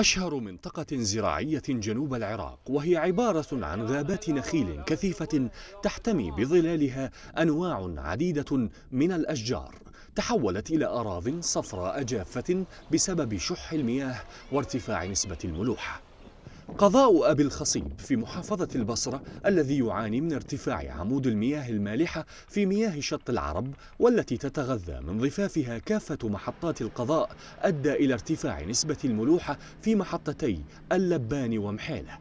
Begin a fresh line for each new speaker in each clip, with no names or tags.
أشهر منطقة زراعية جنوب العراق وهي عبارة عن غابات نخيل كثيفة تحتمي بظلالها أنواع عديدة من الأشجار تحولت إلى أراض صفراء جافة بسبب شح المياه وارتفاع نسبة الملوحة قضاء أبي الخصيب في محافظة البصرة الذي يعاني من ارتفاع عمود المياه المالحة في مياه شط العرب والتي تتغذى من ضفافها كافة محطات القضاء أدى إلى ارتفاع نسبة الملوحة في محطتي اللبان ومحيلة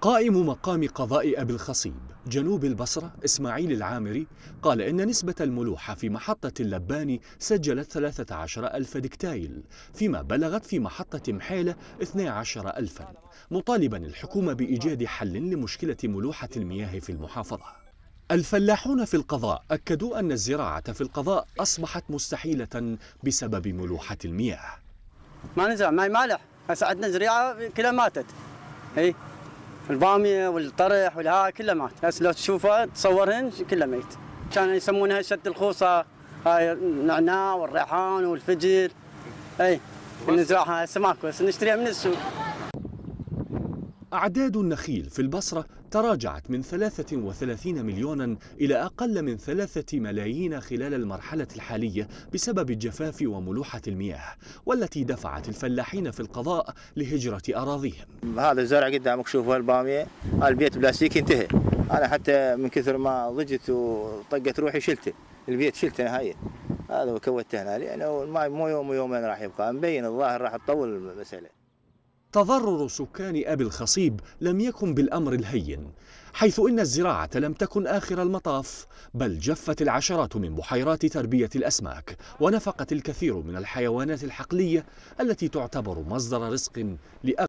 قائم مقام قضاء أبي الخصيب جنوب البصرة إسماعيل العامري قال إن نسبة الملوحة في محطة اللباني سجلت 13 ألف دكتايل فيما بلغت في محطة محيلة 12 ألفا مطالبا الحكومة بإيجاد حل لمشكلة ملوحة المياه في المحافظة الفلاحون في القضاء أكدوا أن الزراعة في القضاء أصبحت مستحيلة بسبب ملوحة المياه ما نزرع
ما مالح هسه عندنا زريعة كلها ماتت إيه الباميه والطرح والها كله مات هسه لو تشوفه تصورهن كله ميت كانوا يسمونها شد الخوصه هاي النعناع والريحان والفجر اي نزرعها هسه ماكو هسه نشتريها من السوق
أعداد النخيل في البصرة تراجعت من 33 مليونا إلى أقل من 3 ملايين خلال المرحلة الحالية بسبب الجفاف وملوحة المياه والتي دفعت الفلاحين في القضاء لهجرة أراضيهم هذا الزرع قدامك شوف البامية البيت
بلاستيك انتهى أنا حتى من كثر ما ضجت وطقت روحي شلته البيت شلته نهائيا هذا وكوته هنا لأنه ما مو يوم ويومين راح يبقى مبين الظاهر راح تطول
المسألة تضرر سكان أبي الخصيب لم يكن بالأمر الهين حيث إن الزراعة لم تكن آخر المطاف بل جفت العشرات من بحيرات تربية الأسماك ونفقت الكثير من الحيوانات الحقلية التي تعتبر مصدر رزق لأغلب